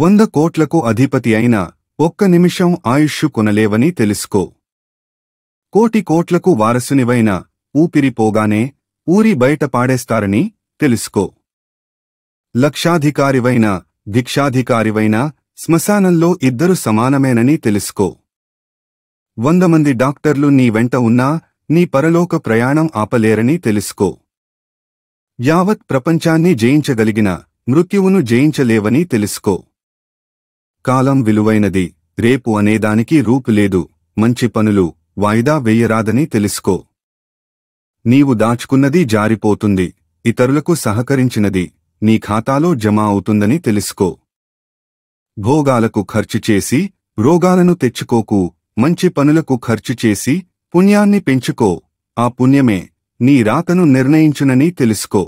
వంద కోట్లకు అధిపతి అయిన ఒక్క నిమిషం ఆయుష్షు కొనలేవని తెలుసుకో కోటి కోట్లకు వారసునివైన ఊపిరిపోగానే ఊరి బయట పాడేస్తారని తెలుసుకో లక్షాధికారివైన దిక్షాధికారివైన శ్మశానంలో ఇద్దరు సమానమేనని తెలుసుకో వంద మంది డాక్టర్లు నీ వెంట ఉన్నా నీ పరలోక ప్రయాణం ఆపలేరని తెలుసుకో యావత్ ప్రపంచాన్ని జయించగలిగిన మృత్యువును జయించలేవని తెలుసుకో కాలం విలువైనది రేపు అనేదానికి రూపు లేదు మంచి పనులు వాయిదా వేయరాదని తెలుసుకో నీవు దాచుకున్నది జారిపోతుంది ఇతరులకు సహకరించినది నీ ఖాతాలో జమ అవుతుందని తెలుసుకో భోగాలకు ఖర్చు చేసి రోగాలను తెచ్చుకోకు మంచి పనులకు ఖర్చు చేసి పుణ్యాన్ని పెంచుకో ఆ పుణ్యమే నీ రాతను నిర్ణయించునని తెలుసుకో